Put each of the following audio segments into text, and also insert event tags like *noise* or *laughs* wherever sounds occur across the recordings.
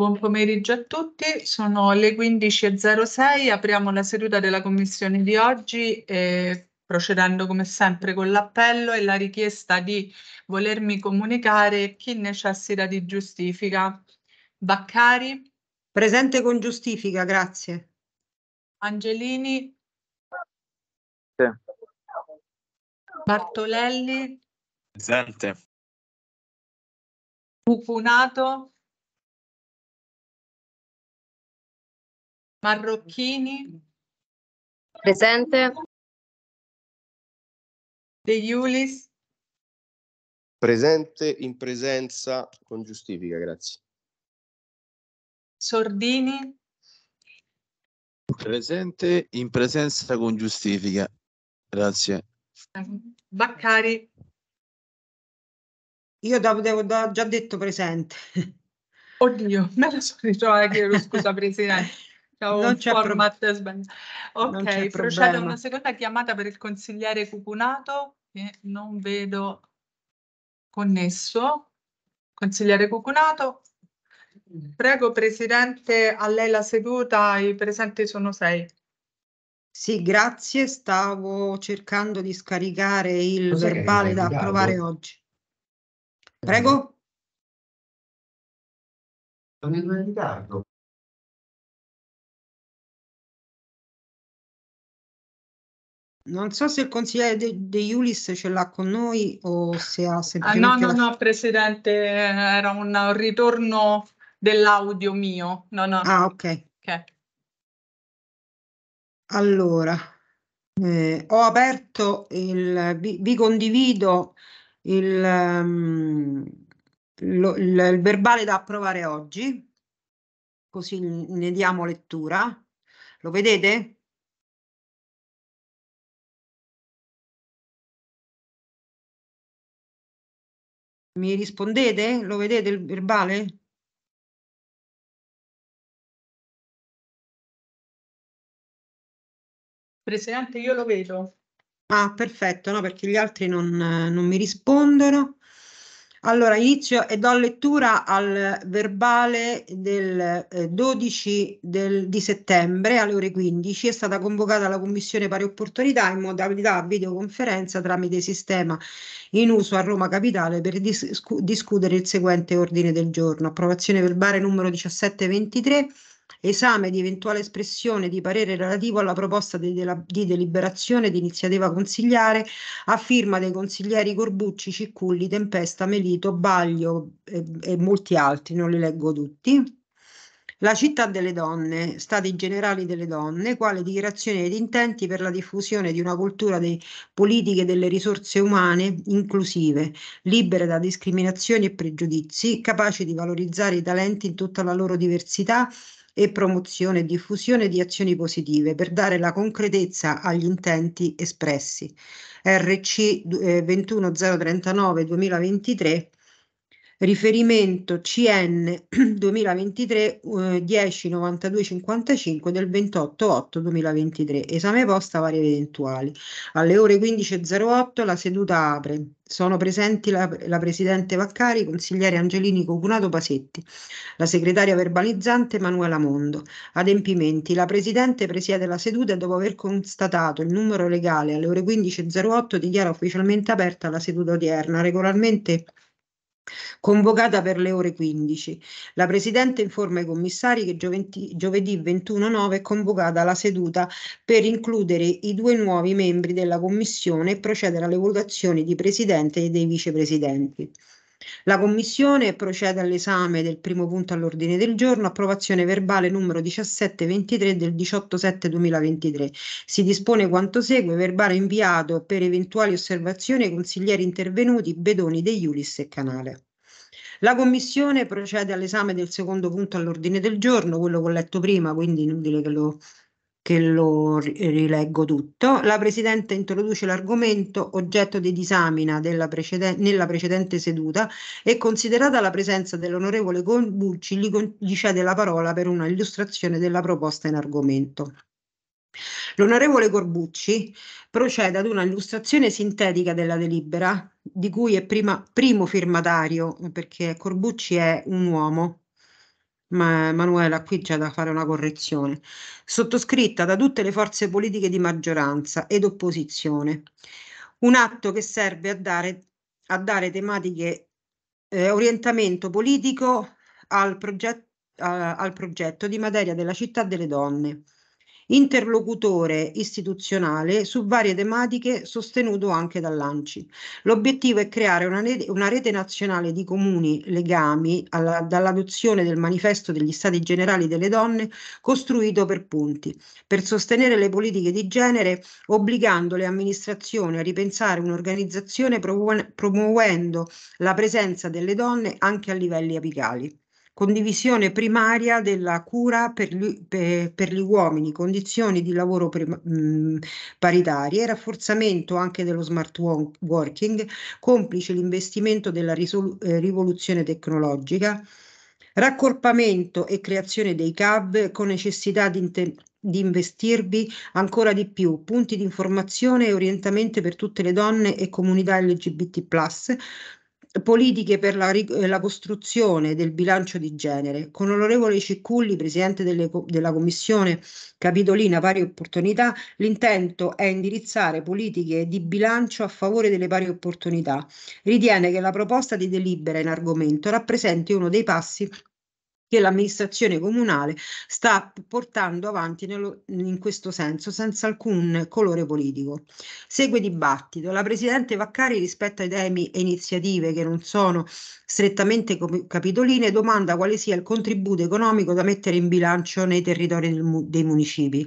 Buon pomeriggio a tutti, sono le 15.06, apriamo la seduta della Commissione di oggi eh, procedendo come sempre con l'appello e la richiesta di volermi comunicare chi necessita di giustifica. Baccari. Presente con giustifica, grazie. Angelini. Sì. Bartolelli. Presente. Cucunato. Marrocchini. Presente. De Iulis. Presente in presenza con giustifica, grazie. Sordini. Presente in presenza con giustifica, grazie. Baccari. Io avevo già detto presente. Oddio, me lo sono ritrovata che ero scusa *laughs* presidente. Ciao, non c'è format pro... sbagliato. Ok, procede una seconda chiamata per il consigliere Cucunato che non vedo connesso. Consigliere Cucunato. Prego Presidente, a lei la seduta, i presenti sono sei. Sì, grazie. Stavo cercando di scaricare il Cos'è verbale da approvare oggi. Prego. Sono in ritardo. Non so se il consigliere De, De Iulis ce l'ha con noi o se ha sentito. Ah, no, no, la... no, Presidente, era un ritorno dell'audio mio. No, no. Ah, ok. okay. Allora, eh, ho aperto il... vi, vi condivido il, um, lo, il, il verbale da approvare oggi, così ne diamo lettura. Lo vedete? Mi rispondete? Lo vedete il verbale? Presidente, io lo vedo. Ah, perfetto, no, perché gli altri non, non mi rispondono. Allora, inizio e do lettura al verbale del eh, 12 del, di settembre alle ore 15. È stata convocata la Commissione Pari Opportunità in modalità videoconferenza tramite sistema in uso a Roma Capitale per dis discutere il seguente ordine del giorno. Approvazione verbale numero 1723 esame di eventuale espressione di parere relativo alla proposta di, de di deliberazione di iniziativa consigliare a firma dei consiglieri Corbucci, Cicculli, Tempesta, Melito, Baglio e, e molti altri, non li leggo tutti. La città delle donne, stati generali delle donne, quale dichiarazione ed intenti per la diffusione di una cultura di politiche delle risorse umane inclusive, libere da discriminazioni e pregiudizi, capaci di valorizzare i talenti in tutta la loro diversità e promozione e diffusione di azioni positive per dare la concretezza agli intenti espressi. RC eh, 21039 2023 riferimento CN 2023 *clears throat* eh, 55 del 28 8 2023, esame posta varie eventuali. Alle ore 15.08 la seduta apre. Sono presenti la, la Presidente Vaccari, consigliere Angelini Cocunato Pasetti, la segretaria verbalizzante Manuela Mondo. Adempimenti. La Presidente presiede la seduta e dopo aver constatato il numero legale alle ore 15.08 dichiara ufficialmente aperta la seduta odierna, regolarmente Convocata per le ore 15, la Presidente informa i commissari che giovedì, 21 9 è convocata la seduta per includere i due nuovi membri della Commissione e procedere alle votazioni di Presidente e dei Vicepresidenti. La Commissione procede all'esame del primo punto all'ordine del giorno, approvazione verbale numero 1723 del 18-7-2023. Si dispone quanto segue, verbale inviato per eventuali osservazioni ai consiglieri intervenuti Bedoni, De Iulis e Canale. La Commissione procede all'esame del secondo punto all'ordine del giorno, quello che ho letto prima, quindi inutile che lo che lo rileggo tutto. La Presidente introduce l'argomento oggetto di disamina precede nella precedente seduta e considerata la presenza dell'onorevole Bucci gli, gli cede la parola per una illustrazione della proposta in argomento. L'onorevole Corbucci procede ad una illustrazione sintetica della delibera, di cui è prima, primo firmatario, perché Corbucci è un uomo, ma Manuela, qui c'è da fare una correzione. Sottoscritta da tutte le forze politiche di maggioranza ed opposizione. Un atto che serve a dare, a dare tematiche, eh, orientamento politico al, proget- a, al progetto di materia della città delle donne interlocutore istituzionale su varie tematiche sostenuto anche dall'ANCI. L'obiettivo è creare una rete, una rete nazionale di comuni legami alla, dall'adozione del manifesto degli stati generali delle donne costruito per punti, per sostenere le politiche di genere obbligando le amministrazioni a ripensare un'organizzazione promuovendo la presenza delle donne anche a livelli apicali condivisione primaria della cura per gli, per, per gli uomini, condizioni di lavoro prima, mh, mm, paritarie, rafforzamento anche dello smart working, complice l'investimento della risol- eh, rivoluzione tecnologica, raccorpamento e creazione dei CAB con necessità di, di investirvi ancora di più, punti di informazione e orientamento per tutte le donne e comunità LGBT, politiche per la, eh, la, costruzione del bilancio di genere, con l'onorevole Cicculli, presidente delle, della Commissione Capitolina Pari Opportunità, l'intento è indirizzare politiche di bilancio a favore delle pari opportunità. Ritiene che la proposta di delibera in argomento rappresenti uno dei passi che l'amministrazione comunale sta portando avanti nello, in questo senso senza alcun colore politico. Segue dibattito. La Presidente Vaccari rispetto ai temi e iniziative che non sono strettamente capitoline domanda quale sia il contributo economico da mettere in bilancio nei territori del, dei municipi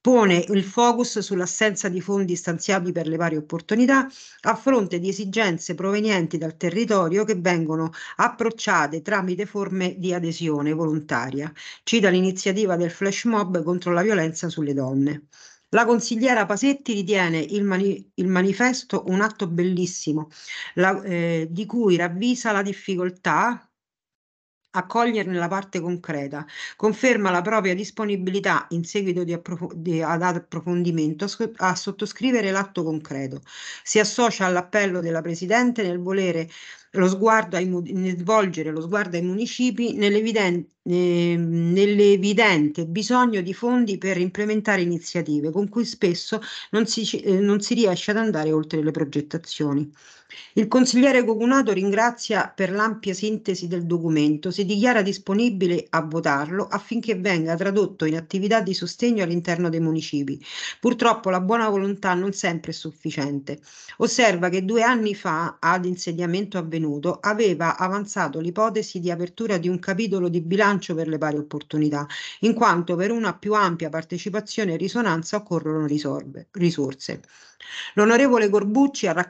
pone il focus sull'assenza di fondi stanziabili per le varie opportunità a fronte di esigenze provenienti dal territorio che vengono approcciate tramite forme di adesione volontaria. Cita l'iniziativa del flash mob contro la violenza sulle donne. La consigliera Pasetti ritiene il, mani- il manifesto un atto bellissimo, la, eh, di cui ravvisa la difficoltà a coglierne la parte concreta, conferma la propria disponibilità in seguito di approf- di, ad approfondimento a sottoscrivere l'atto concreto, si associa all'appello della Presidente nel volere lo sguardo ai, svolgere lo sguardo ai municipi nell'evidente, eh, nell'evidente bisogno di fondi per implementare iniziative con cui spesso non si, eh, non si riesce ad andare oltre le progettazioni. Il consigliere Cocunato ringrazia per l'ampia sintesi del documento, si dichiara disponibile a votarlo affinché venga tradotto in attività di sostegno all'interno dei municipi. Purtroppo la buona volontà non sempre è sufficiente. Osserva che due anni fa, ad insediamento avvenuto, convenuto aveva avanzato l'ipotesi di apertura di un capitolo di bilancio per le pari opportunità, in quanto per una più ampia partecipazione e risonanza occorrono risorbe, risorse. L'onorevole Gorbucci ha,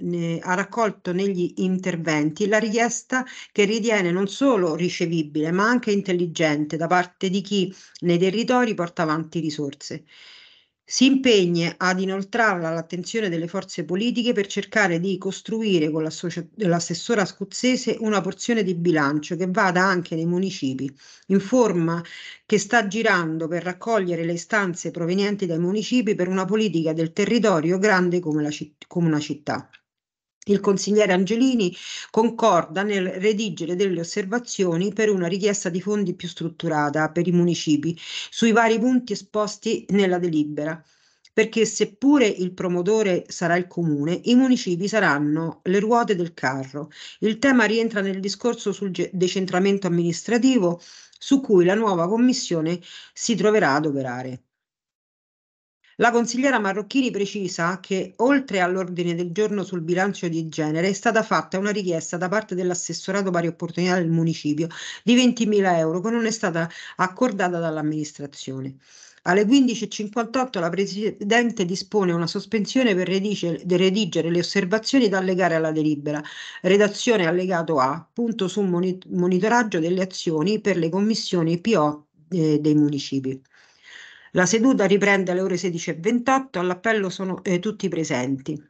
ne, ha raccolto negli interventi la richiesta che ritiene non solo ricevibile ma anche intelligente da parte di chi nei territori porta avanti risorse si impegna ad inoltrarla all'attenzione delle forze politiche per cercare di costruire con l'assessora scozzese una porzione di bilancio che vada anche nei municipi, informa che sta girando per raccogliere le istanze provenienti dai municipi per una politica del territorio grande come, come una città. Il consigliere Angelini concorda nel redigere delle osservazioni per una richiesta di fondi più strutturata per i municipi sui vari punti esposti nella delibera perché seppure il promotore sarà il comune, i municipi saranno le ruote del carro. Il tema rientra nel discorso sul decentramento amministrativo su cui la nuova commissione si troverà ad operare. La consigliera Marrocchini precisa che, oltre all'ordine del giorno sul bilancio di genere, è stata fatta una richiesta da parte dell'assessorato pari opportunità del municipio di 20.000 euro, che non è stata accordata dall'amministrazione. Alle 15.58 la Presidente dispone una sospensione per redigere le osservazioni da allegare alla delibera. Redazione allegato A, punto sul monitoraggio delle azioni per le commissioni PO eh, dei municipi. La seduta riprende alle ore 16.28, all'appello sono eh, tutti presenti.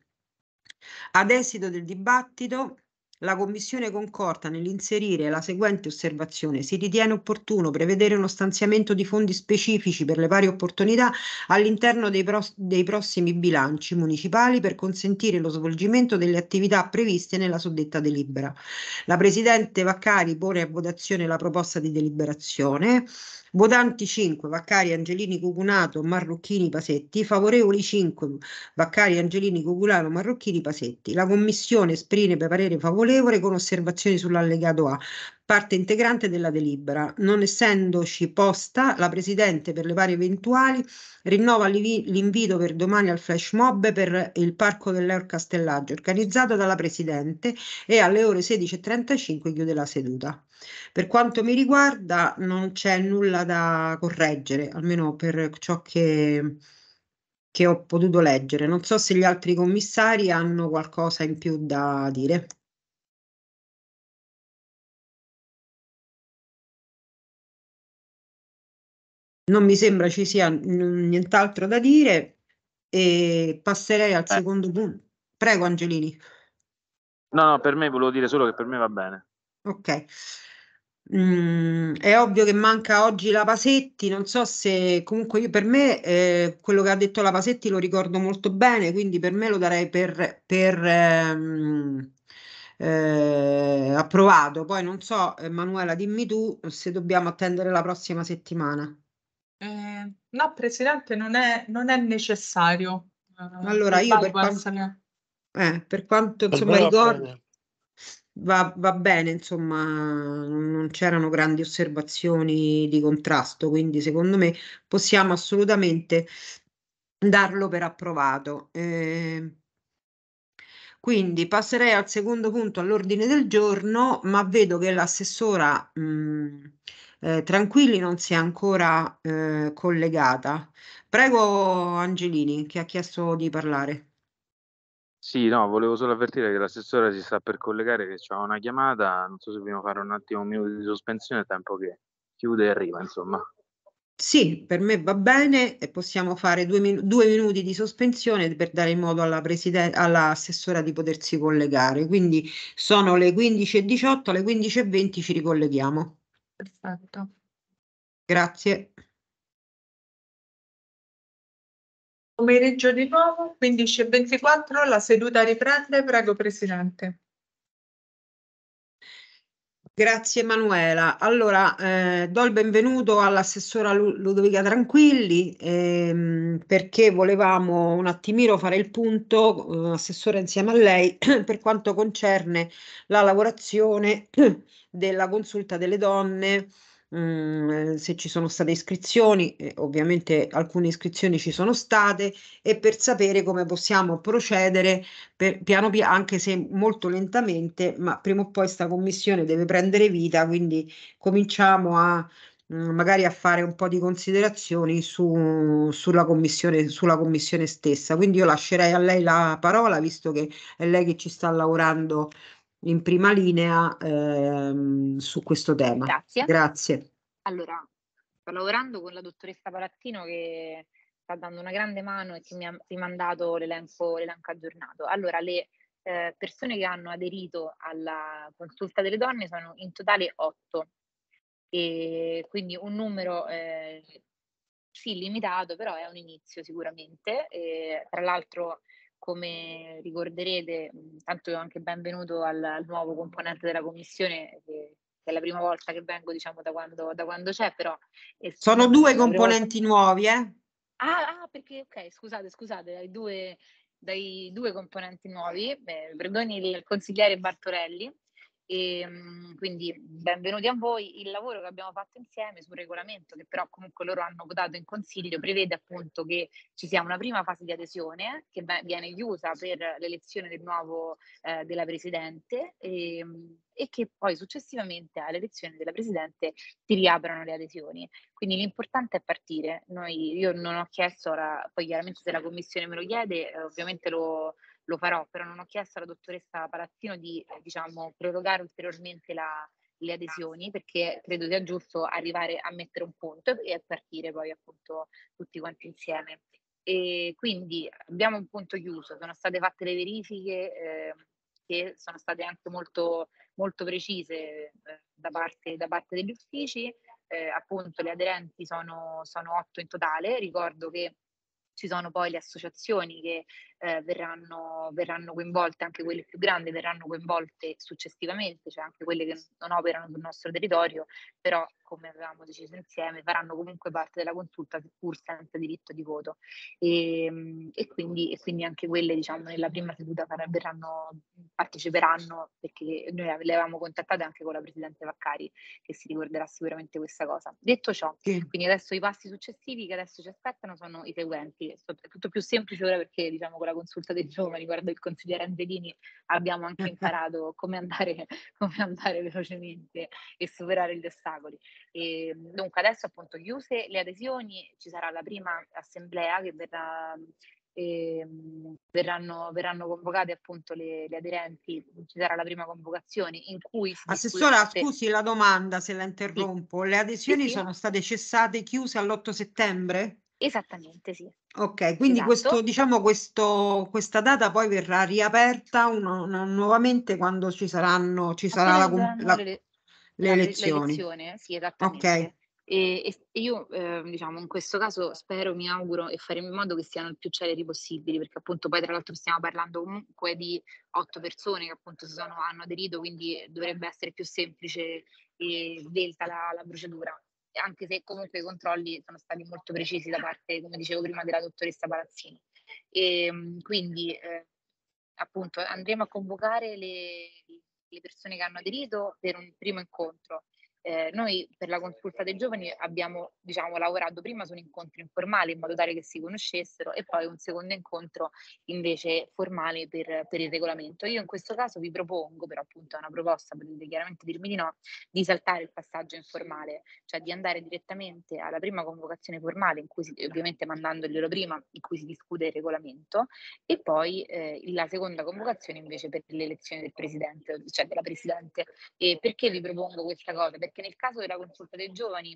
Ad esito del dibattito, la Commissione concorda nell'inserire la seguente osservazione. Si ritiene opportuno prevedere uno stanziamento di fondi specifici per le pari opportunità all'interno dei, pro dei, prossimi bilanci municipali per consentire lo svolgimento delle attività previste nella suddetta delibera. La Presidente Vaccari pone a votazione la proposta di deliberazione votanti 5, Vaccari, Angelini, Cucunato, Marrucchini, Pasetti, favorevoli 5, Vaccari, Angelini, Cuculano, Marrucchini, Pasetti. La commissione esprime parere favorevole con osservazioni sull'allegato A parte integrante della delibera. Non essendoci posta, la Presidente per le varie eventuali rinnova l'invito per domani al flash mob per il Parco dell'Eur Castellaggio, organizzato dalla Presidente e alle ore 16.35 chiude la seduta. Per quanto mi riguarda non c'è nulla da correggere, almeno per ciò che che ho potuto leggere. Non so se gli altri commissari hanno qualcosa in più da dire. non mi sembra ci sia nient'altro da dire e passerei al eh. secondo punto. Prego Angelini. No, no, per me volevo dire solo che per me va bene. Ok. Mm, è ovvio che manca oggi la Pasetti, non so se comunque io per me eh, quello che ha detto la Pasetti lo ricordo molto bene, quindi per me lo darei per, per ehm, eh, approvato. Poi non so, eh, Emanuela, dimmi tu se dobbiamo attendere la prossima settimana. Eh, no, Presidente, non è, non è necessario. Eh, allora, io per quanto, essere... eh, per quanto insomma, ricordo, va, va, bene, insomma, non c'erano grandi osservazioni di contrasto, quindi secondo me possiamo assolutamente darlo per approvato. Ehm, quindi passerei al secondo punto all'ordine del giorno, ma vedo che l'assessora mh, eh, tranquilli non si è ancora eh, collegata. Prego Angelini che ha chiesto di parlare. Sì, no, volevo solo avvertire che l'assessore si sta per collegare, che c'è una chiamata, non so se dobbiamo fare un attimo un minuto di sospensione, tempo che chiude e arriva, insomma. Sì, per me va bene e possiamo fare due, min- due minuti di sospensione per dare in modo alla presiden- all'assessora di potersi collegare. Quindi sono le 15.18, alle 15.20 ci ricolleghiamo. Perfetto. Grazie. Pomeriggio di nuovo, 15.24, la seduta riprende. Prego, Presidente. Grazie Emanuela. Allora, eh, do il benvenuto all'assessora Ludovica Tranquilli ehm, perché volevamo un attimino fare il punto, eh, assessore insieme a lei, *clears throat* per quanto concerne la lavorazione *clears throat* della consulta delle donne mh, mhmm, se ci sono state iscrizioni, eh, ovviamente alcune iscrizioni ci sono state, e per sapere come possiamo procedere per, piano piano, anche se molto lentamente, ma prima o poi sta commissione deve prendere vita, quindi cominciamo a mhmm, magari a fare un po' di considerazioni su, sulla, commissione, sulla commissione stessa. Quindi io lascerei a lei la parola, visto che è lei che ci sta lavorando in prima linea ehm, su questo tema. Grazie. Grazie. Allora, sto lavorando con la dottoressa Palattino che sta dando una grande mano e che mi ha rimandato l'elenco, l'elenco aggiornato. Allora, le eh, persone che hanno aderito alla consulta delle donne sono in totale otto, e quindi un numero eh, sì limitato, però è un inizio sicuramente. E, tra l'altro come ricorderete, mm, tanto anche benvenuto al, al nuovo componente della commissione che, è la prima volta che vengo, diciamo, da quando, da quando c'è, però... Sono due componenti volta... nuovi, eh? Ah, ah, perché, ok, scusate, scusate, dai due, dai due componenti nuovi, eh, perdoni il consigliere Bartorelli, e, ehm, quindi benvenuti a voi. Il lavoro che abbiamo fatto insieme sul regolamento, che però comunque loro hanno votato in consiglio, prevede appunto che ci sia una prima fase di adesione che viene chiusa per l'elezione del nuovo eh, della presidente e, ehm, e, che poi successivamente all'elezione della presidente si riaprono le adesioni. Quindi l'importante è partire. Noi, io non ho chiesto, ora, poi chiaramente se la commissione me lo chiede, eh, ovviamente lo lo farò, però non ho chiesto alla dottoressa Palazzino di eh, diciamo, prorogare ulteriormente la, le adesioni perché credo sia giusto arrivare a mettere un punto e a partire poi appunto tutti quanti insieme. E quindi abbiamo un punto chiuso, sono state fatte le verifiche eh, che sono state anche molto, molto precise eh, da, parte, da parte degli uffici, eh, appunto le aderenti sono, sono otto in totale, ricordo che ci sono poi le associazioni che eh, verranno, verranno, coinvolte, anche quelle più grandi verranno coinvolte successivamente, cioè anche quelle che non operano sul nostro territorio, però come avevamo deciso insieme faranno comunque parte della consulta pur senza diritto di voto e, ehm, e, quindi, e quindi, anche quelle diciamo nella prima seduta verranno, parteciperanno perché noi le avevamo contattate anche con la Presidente Vaccari che si ricorderà sicuramente questa cosa. Detto ciò, sì. quindi adesso i passi successivi che adesso ci aspettano sono i seguenti, è tutto più semplice ora perché diciamo la consulta dei giovani, guardo il consigliere Angelini, abbiamo anche *laughs* imparato come andare, come andare velocemente e superare gli ostacoli. E, dunque adesso appunto chiuse le adesioni, ci sarà la prima assemblea che verrà ehm, Verranno, verranno, convocate appunto le, le, aderenti, ci sarà la prima convocazione in cui... Assessora, discute... scusi la domanda se la interrompo, sì. le adesioni sì, sì. sono state cessate, chiuse all'8 settembre? Esattamente, sì. Ok, quindi esatto. questo, diciamo, questo, questa data poi verrà riaperta uno, uno, nuovamente quando ci saranno ci sarà la, la, le, le, le, elezioni. L'elezione, sì, esattamente. Okay. E, e, io, eh, diciamo, in questo caso spero, mi auguro e faremo in modo che siano il più celeri possibili, perché appunto poi tra l'altro stiamo parlando comunque di otto persone che appunto sono, hanno aderito, quindi dovrebbe essere più semplice e svelta la, la procedura anche se comunque i controlli sono stati molto precisi da parte, come dicevo prima, della dottoressa Palazzini. E, ehm, quindi eh, appunto andremo a convocare le, le persone che hanno aderito per un primo incontro eh, noi per la consulta dei giovani abbiamo diciamo, lavorato prima su un incontro informale in modo tale che si conoscessero e poi un secondo incontro invece formale per, per il regolamento. Io in questo caso vi propongo, però appunto è una proposta, potete chiaramente dirmi di no, di saltare il passaggio informale, cioè di andare direttamente alla prima convocazione formale, in cui si, ovviamente mandandoglielo prima, in cui si discute il regolamento, e poi eh, la seconda convocazione invece per l'elezione del presidente, cioè della presidente. E perché vi propongo questa cosa? Perché perché nel caso della consulta dei giovani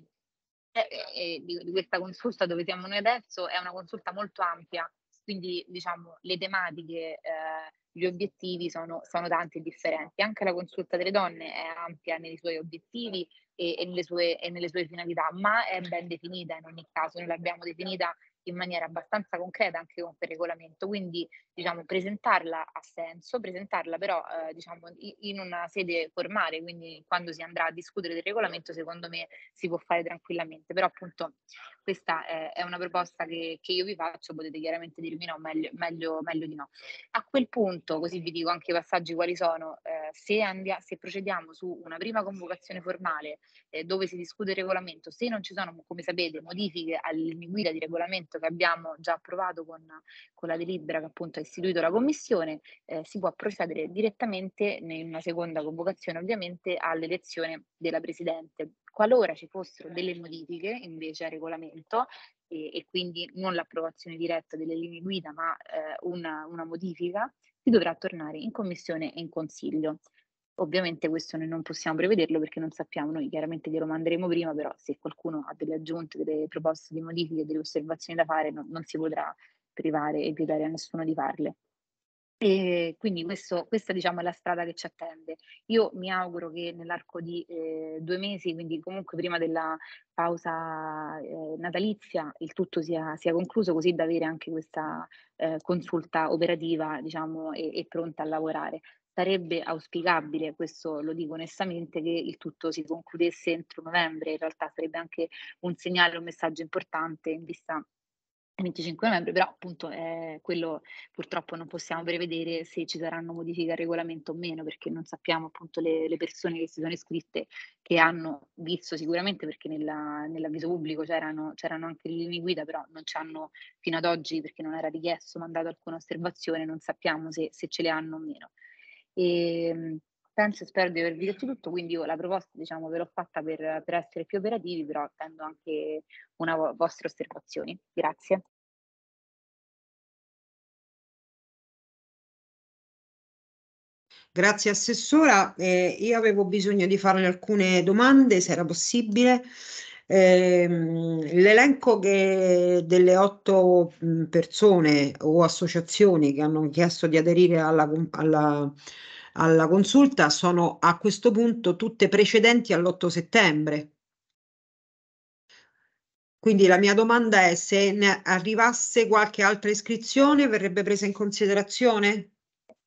eh, eh, eh, di, di, questa consulta dove siamo noi adesso è una consulta molto ampia, quindi diciamo le tematiche, eh, gli obiettivi sono, sono, tanti e differenti. Anche la consulta delle donne è ampia nei suoi obiettivi e, e, nelle, sue, e nelle sue finalità, ma è ben definita in ogni caso, noi l'abbiamo definita in maniera abbastanza concreta anche con quel regolamento, quindi diciamo, presentarla ha senso, presentarla però eh, diciamo, in una sede formale, quindi quando si andrà a discutere del regolamento secondo me si può fare tranquillamente, però appunto questa è, è una proposta che, che, io vi faccio, potete chiaramente dirmi no, meglio, meglio, meglio, di no. A quel punto, così vi dico anche i passaggi quali sono, eh, se, andia, se, procediamo su una prima convocazione formale eh, dove si discute il regolamento, se non ci sono, come sapete, modifiche all'inguida di regolamento che abbiamo già approvato con, con la delibera che appunto ha istituito la Commissione, eh, si può procedere direttamente in una seconda convocazione ovviamente all'elezione della Presidente. Qualora ci fossero delle modifiche invece al regolamento e, e quindi non l'approvazione diretta delle linee guida ma eh, una, una modifica, si dovrà tornare in commissione e in consiglio. Ovviamente questo noi non possiamo prevederlo perché non sappiamo, noi chiaramente glielo manderemo prima, però se qualcuno ha delle aggiunte, delle proposte di modifiche, delle osservazioni da fare, non, non si potrà privare e vietare a nessuno di farle. E quindi questo, questa diciamo, è la strada che ci attende. Io mi auguro che nell'arco di eh, due mesi, quindi comunque prima della pausa eh, natalizia, il tutto sia, sia, concluso così da avere anche questa eh, consulta operativa diciamo, e, e pronta a lavorare. Sarebbe auspicabile, questo lo dico onestamente, che il tutto si concludesse entro novembre, in realtà sarebbe anche un segnale, un messaggio importante in vista 25 novembre, però appunto è eh, quello purtroppo non possiamo prevedere se ci saranno modifiche al regolamento o meno, perché non sappiamo appunto le, le persone che si sono iscritte, che hanno visto sicuramente perché nella, nell'avviso pubblico c'erano, c'erano anche le linee guida, però non ci hanno fino ad oggi, perché non era richiesto, mandato alcuna osservazione, non sappiamo se, se ce le hanno o meno. E, ehm, penso e spero di avervi detto tutto, quindi io la proposta diciamo, ve l'ho fatta per, per essere più operativi, però attendo anche una vo- vostre osservazioni. Grazie. Grazie Assessora, eh, io avevo bisogno di farle alcune domande, se era possibile. Eh, l'elenco che, delle otto persone o associazioni che hanno chiesto di aderire alla, alla alla consulta sono a questo punto tutte precedenti all'8 settembre. Quindi la mia domanda è se ne arrivasse qualche altra iscrizione verrebbe presa in considerazione?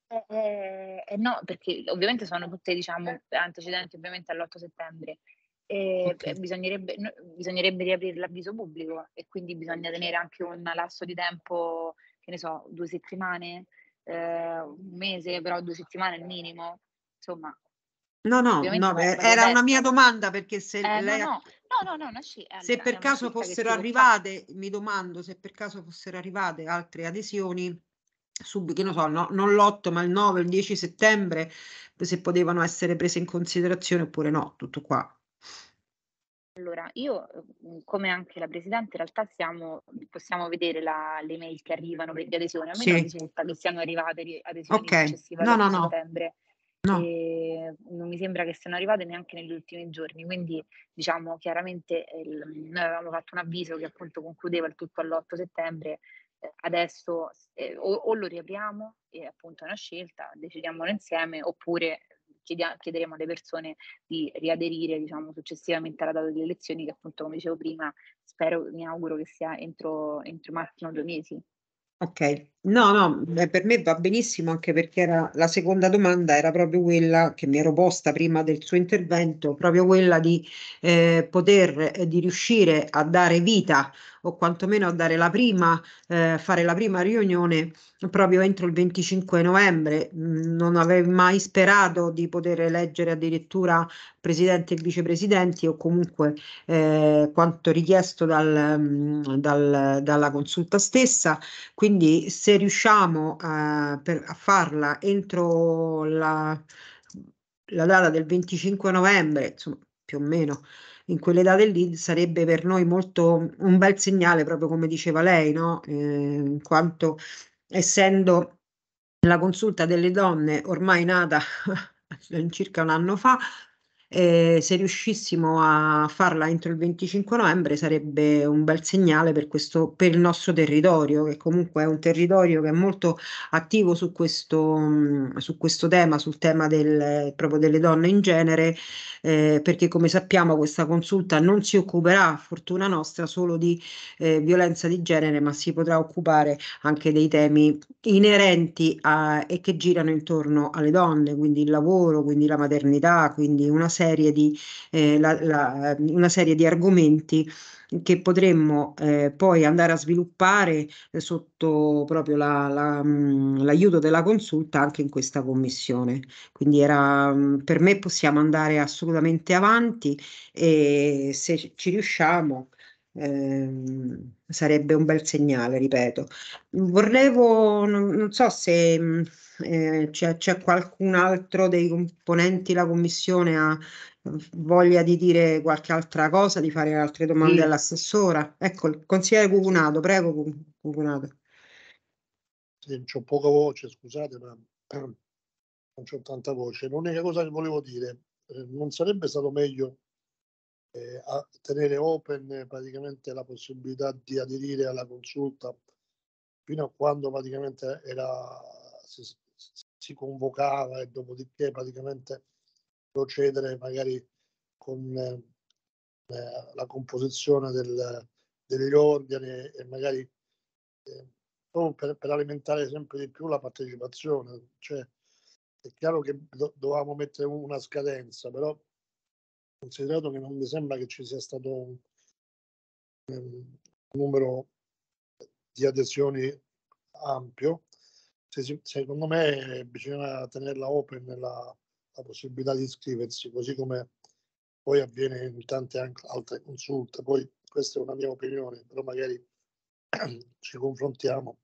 Eh, eh, eh no, perché ovviamente sono tutte diciamo, antecedenti ovviamente all'8 settembre. E okay. bisognerebbe, bisognerebbe, riaprire l'avviso pubblico e quindi bisogna tenere anche un lasso di tempo, che ne so, due settimane eh, un mese, però due settimane al minimo, insomma. No, no, no era una mia domanda perché se eh, lei... No, no, no, no sci- eh, se per eh, caso fossero arrivate, mi domando se per caso fossero arrivate altre adesioni, subito, che non so, no, non l'8 ma il 9, il 10 settembre, se potevano essere prese in considerazione oppure no, tutto qua. Allora, io uhm, come anche la Presidente in realtà siamo, possiamo vedere la, le mail che arrivano per di adesioni, a me sì. non risulta che siano arrivate adesioni okay. successive no, no, no. settembre. No. non mi sembra che siano arrivate neanche negli ultimi giorni, quindi diciamo chiaramente eh, il, noi avevamo fatto un avviso che appunto concludeva il tutto all'8 settembre, eh, adesso eh, o, o, lo riapriamo e appunto è una scelta, decidiamolo insieme, oppure chiederemo alle persone di riaderire diciamo, successivamente alla data delle elezioni, che appunto, come dicevo prima, spero, mi auguro che sia entro, entro massimo due mesi. Ok, no, no, per me va benissimo anche perché era, la seconda domanda era proprio quella che mi ero posta prima del suo intervento, proprio quella di eh, poter, eh, di riuscire a dare vita o quantomeno a dare la prima, eh, fare la prima riunione proprio entro il 25 novembre. Mm, non avevo mai sperato di poter eleggere addirittura presidente e vicepresidenti o comunque eh, quanto richiesto dal, mm, dal, dalla consulta stessa. Quindi se riusciamo eh, per, a farla entro la, la data del 25 novembre, insomma più o meno in quelle date lì sarebbe per noi molto un bel segnale, proprio come diceva lei, no? eh, in quanto essendo la consulta delle donne ormai nata *laughs* circa un anno fa, eh, se riuscissimo a farla entro il 25 novembre sarebbe un bel segnale per, questo, per il nostro territorio, che comunque è un territorio che è molto attivo su questo, mm, su questo tema, sul tema del, proprio delle donne in genere, eh, perché come sappiamo questa consulta non si occuperà, a fortuna nostra, solo di eh, violenza di genere, ma si potrà occupare anche dei temi inerenti a, e che girano intorno alle donne, quindi il lavoro, quindi la maternità, quindi una serie serie di, eh, la, la, una serie di argomenti che potremmo eh, poi andare a sviluppare eh, sotto proprio la, la, mh, mm, l'aiuto della consulta anche in questa commissione. Quindi era, mh, mm, per me possiamo andare assolutamente avanti e se ci riusciamo eh, sarebbe un bel segnale, ripeto. Volevo, non, non so se mm, eh, c'è, c'è, qualcun altro dei componenti della commissione ha mm, voglia di dire qualche altra cosa, di fare altre domande sì. all'assessora. Ecco, il consigliere Cucunato, prego Cucunato. ho poca voce, scusate, ma *clears throat* non ho tanta voce. L'unica cosa che volevo dire, eh, non sarebbe stato meglio eh, a tenere open eh, praticamente la possibilità di aderire alla consulta fino a quando praticamente era, si, si convocava e dopodiché praticamente procedere magari con eh, la composizione del, degli organi e magari eh, per, per, alimentare sempre di più la partecipazione. Cioè, è chiaro che do, dovevamo mettere una scadenza, però considerato che non mi sembra che ci sia stato un, ehm, un numero di adesioni ampio, se, secondo me bisogna tenerla open la, la possibilità di iscriversi, così come poi avviene in tante altre consulte. Poi questa è una mia opinione, però magari *clears throat* ci confrontiamo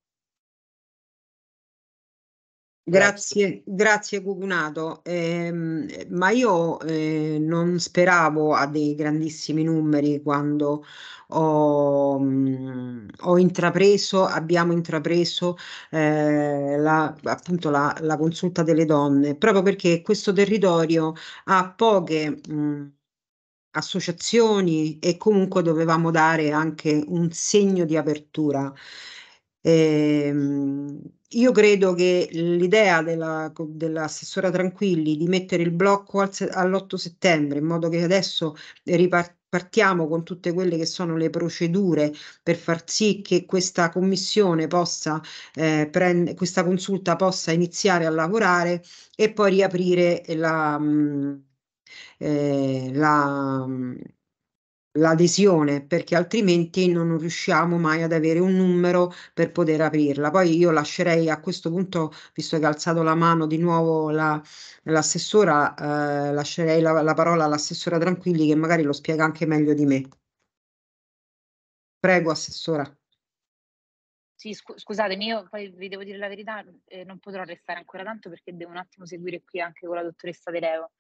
Grazie, grazie Gugunato. Eh, ma io eh, non speravo a dei grandissimi numeri quando ho, mm, ho intrapreso, abbiamo intrapreso eh, la, appunto la, la, consulta delle donne, proprio perché questo territorio ha poche... Mh, mm, associazioni e comunque dovevamo dare anche un segno di apertura. Ehm, io credo che l'idea della, dell'assessora Tranquilli di mettere il blocco al, all'8 settembre, in modo che adesso ripartiamo con tutte quelle che sono le procedure per far sì che questa commissione possa, eh, prend- questa consulta possa iniziare a lavorare e poi riaprire la, mm, eh, la mm, l'adesione perché altrimenti non riusciamo mai ad avere un numero per poter aprirla. Poi io lascerei a questo punto, visto che ha alzato la mano di nuovo la, l'assessora, eh, lascerei la, la parola all'assessora Tranquilli che magari lo spiega anche meglio di me. Prego, assessora. Sì, scu- scusatemi, io poi vi devo dire la verità, eh, non potrò restare ancora tanto perché devo un attimo seguire qui anche con la dottoressa De Leo.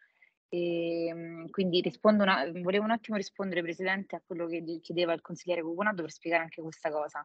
E, ehm, quindi una, volevo un attimo rispondere, Presidente, a quello che chiedeva il consigliere Cuponato per spiegare anche questa cosa.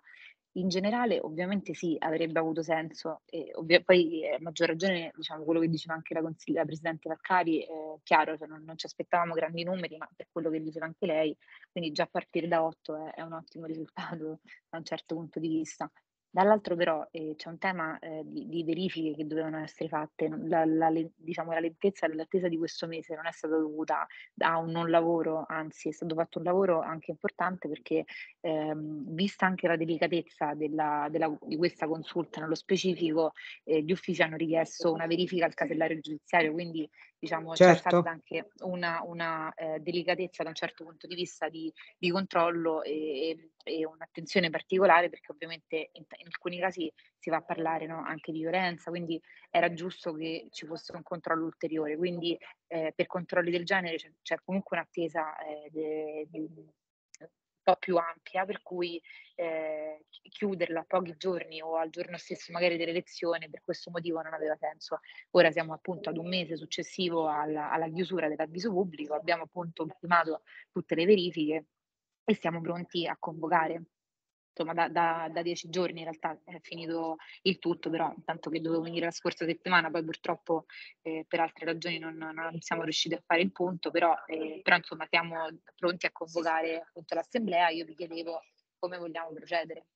In generale, ovviamente sì, avrebbe avuto senso, e ovvia, poi eh, a maggior ragione diciamo, quello che diceva anche la, consiglia, la Presidente Vaccari, è eh, chiaro, cioè non, non, ci aspettavamo grandi numeri, ma per quello che diceva anche lei, quindi già a partire da 8 è, è un ottimo risultato da un certo punto di vista. Dall'altro però eh, c'è un tema eh, di, di, verifiche che dovevano essere fatte, la, la, diciamo, la lentezza dell'attesa di questo mese non è stata dovuta a un non lavoro, anzi è stato fatto un lavoro anche importante perché ehm, vista anche la delicatezza della, della, di questa consulta nello specifico, eh, gli uffici hanno richiesto una verifica al casellario giudiziario, quindi diciamo, certo. c'è stata anche una, una eh, delicatezza da un certo punto di vista di, di controllo e, e, un'attenzione particolare perché ovviamente in, in alcuni casi si va a parlare no, anche di violenza, quindi era giusto che ci fosse un controllo ulteriore. Quindi eh, per controlli del genere c'è, c'è comunque un'attesa eh, de, de, po' più ampia, per cui eh, chiuderla a pochi giorni o al giorno stesso magari dell'elezione per questo motivo non aveva senso. Ora siamo appunto ad un mese successivo alla, alla chiusura dell'avviso pubblico, abbiamo appunto ultimato tutte le verifiche e siamo pronti a convocare insomma da, da, da, dieci giorni in realtà è finito il tutto, però intanto che dovevo venire la scorsa settimana, poi purtroppo eh, per altre ragioni non, non, siamo riusciti a fare il punto, però, eh, però insomma siamo pronti a convocare appunto l'assemblea, io vi chiedevo come vogliamo procedere.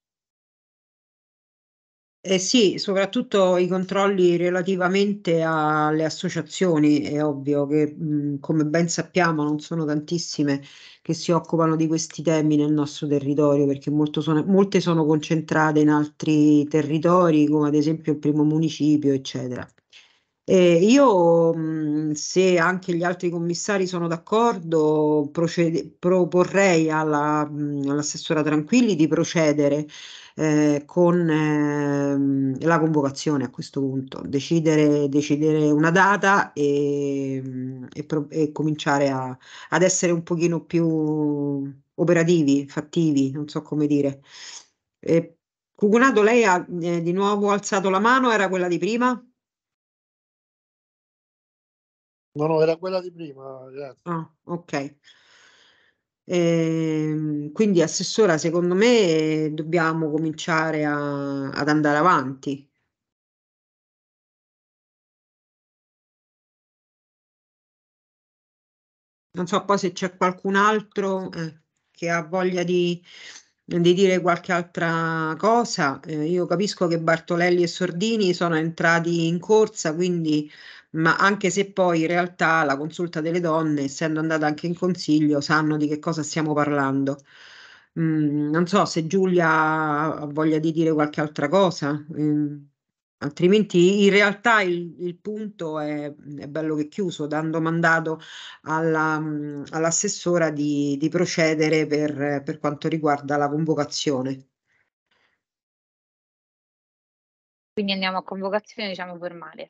Eh sì, soprattutto i controlli relativamente alle associazioni, è ovvio che mhmm, come ben sappiamo non sono tantissime che si occupano di questi temi nel nostro territorio perché sono, molte sono concentrate in altri territori come ad esempio il primo municipio eccetera. Eh, io, mhmm, se anche gli altri commissari sono d'accordo, procede- proporrei alla, mhmm, all'assessora Tranquilli di procedere eh, con ehm, la convocazione a questo punto, decidere, decidere una data e, mhmm, e, pro- e cominciare a, ad essere un pochino più operativi, fattivi, non so come dire. Eh, Cugunato, lei ha eh, di nuovo alzato la mano, era quella di prima? No, no, era quella di prima, Ah, ok. E, ehm, quindi assessora, secondo me dobbiamo cominciare a, ad andare avanti. Non so poi se c'è qualcun altro eh, che ha voglia di, di dire qualche altra cosa. Eh, io capisco che Bartolelli e Sordini sono entrati in corsa, quindi ma anche se poi in realtà la consulta delle donne, essendo andata anche in consiglio, sanno di che cosa stiamo parlando. Mm, non so se Giulia ha voglia di dire qualche altra cosa, mm, altrimenti in realtà il, il punto è, è, bello che chiuso, dando mandato alla, mm, all'assessora di, di procedere per, per quanto riguarda la convocazione. Quindi andiamo a convocazione diciamo formale.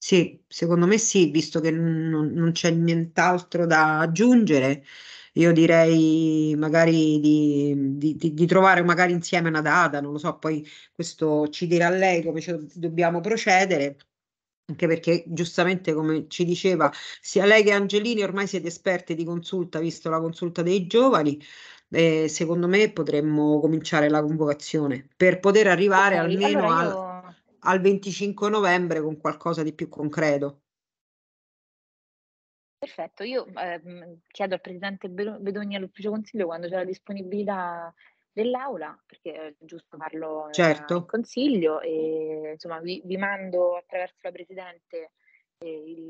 Sì, secondo me sì, visto che non, non c'è nient'altro da aggiungere, io direi magari di, di, di, di, trovare magari insieme una data, non lo so, poi questo ci dirà lei come dobbiamo procedere. Anche perché giustamente, come ci diceva, sia lei che Angelini ormai siete esperte di consulta, visto la consulta dei giovani, eh, secondo me potremmo cominciare la convocazione per poter arrivare okay, almeno allora io... a al 25 novembre con qualcosa di più concreto. Perfetto, io ehm, chiedo al Presidente Bedogna all'Ufficio Consiglio quando c'è la disponibilità dell'Aula, perché è giusto farlo certo. in Consiglio e insomma vi, vi mando attraverso la Presidente eh, il,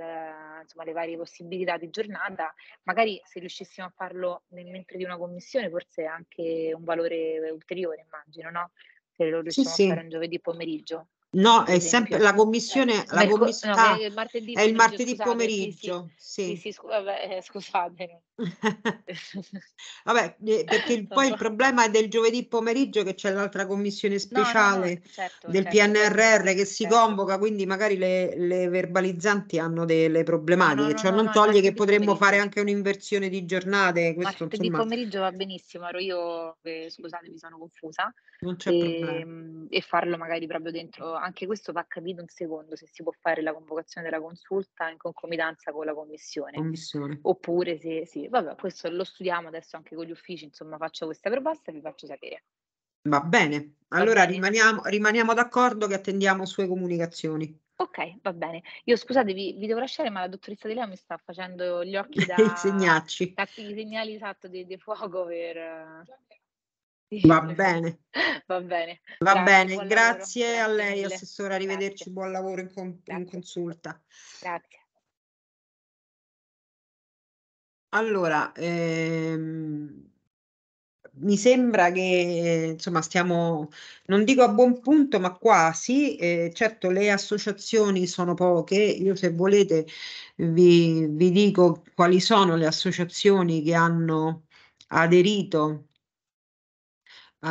insomma, le varie possibilità di giornata, magari se riuscissimo a farlo nel mentre di una commissione forse è anche un valore ulteriore immagino, no? Se lo riusciamo sì, a fare sì. un giovedì pomeriggio. No, è sempre la commissione, eh, la commissione no, è il martedì, è il martedì pomeriggio. Sì, sì. Sì, scu- vabbè, eh, scusate. *laughs* Vabbè, perché poi il problema è del giovedì pomeriggio che c'è l'altra commissione No, no, no, speciale certo, del certo, certo, PNRR che si certo. convoca, quindi magari le, le verbalizzanti hanno delle No, no, problematiche, no, cioè no, non no, toglie che potremmo fare anche un'inversione di giornate, questo Martedì insomma pomeriggio va benissimo, ero io, eh, scusate, mi sono confusa, non c'è e, ehm, e farlo magari proprio dentro, anche questo va capito un secondo se si può fare la convocazione della consulta in concomitanza con la commissione, Commissione. oppure se, sì, vabbè, questo lo studiamo adesso anche con gli uffici, insomma faccio questa proposta e vi faccio sapere. Va bene, allora va bene. Rimaniamo, rimaniamo d'accordo che attendiamo sue comunicazioni. Ok, va bene. Io scusatevi, vi devo lasciare, ma la dottoressa Di Leo mi sta facendo gli occhi *laughs* da segnarci. Cattivi segnali esatto di, di fuoco per. Sì. Eh, va *laughs* bene. va bene. Va grazie, bene, grazie a lei, mille. assessore, arrivederci, grazie. buon lavoro in, con- in consulta. Grazie. Allora, ehm, mi sembra che insomma stiamo, non dico a buon punto, ma quasi. Eh, certo, le associazioni sono poche. Io, se volete, vi, vi dico quali sono le associazioni che hanno aderito eh,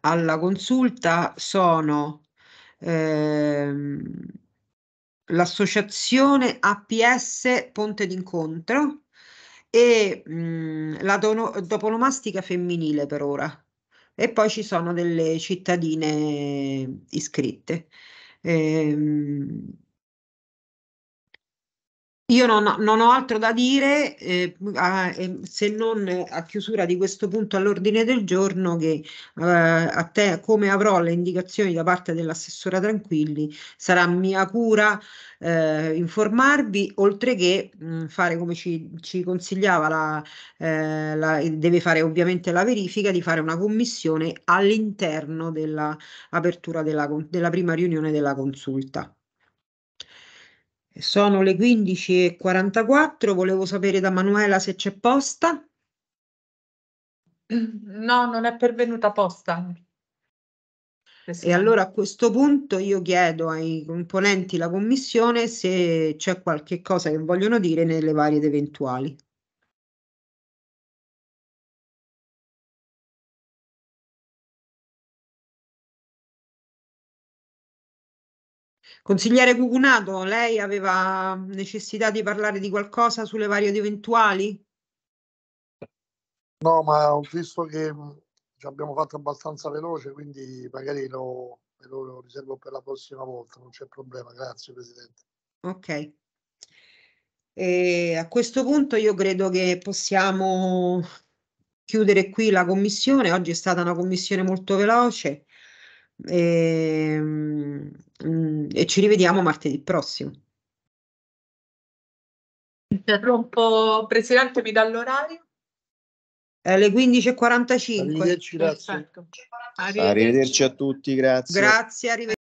alla consulta. Sono ehm, l'associazione APS Ponte d'Incontro e mh, mhmm, la dono, toponomastica femminile per ora. E poi ci sono delle cittadine iscritte. Ehm, io non, non, ho altro da dire eh, a, eh, se non a chiusura di questo punto all'ordine del giorno che eh, a te, come avrò le indicazioni da parte dell'assessora Tranquilli sarà mia cura eh, informarvi oltre che mh, mm, fare come ci, ci consigliava la, eh, la, deve fare ovviamente la verifica di fare una commissione all'interno dell'apertura della, della prima riunione della consulta. Sono le 15.44, volevo sapere da Manuela se c'è posta. No, non è pervenuta posta. E allora a questo punto io chiedo ai componenti la commissione se c'è qualche cosa che vogliono dire nelle varie ed eventuali. Consigliere Cucunato, lei aveva necessità di parlare di qualcosa sulle varie ed eventuali? No, ma ho visto che ci abbiamo fatto abbastanza veloce, quindi magari lo, lo, riservo per la prossima volta, non c'è problema. Grazie Presidente. Ok. E a questo punto io credo che possiamo chiudere qui la commissione. Oggi è stata una commissione molto veloce e, ehm, mm, e ci rivediamo martedì prossimo. Interrompo, Presidente, mi dà l'orario? Alle le 15.45. Arrivederci, arrivederci a tutti, grazie. Grazie, arrivederci.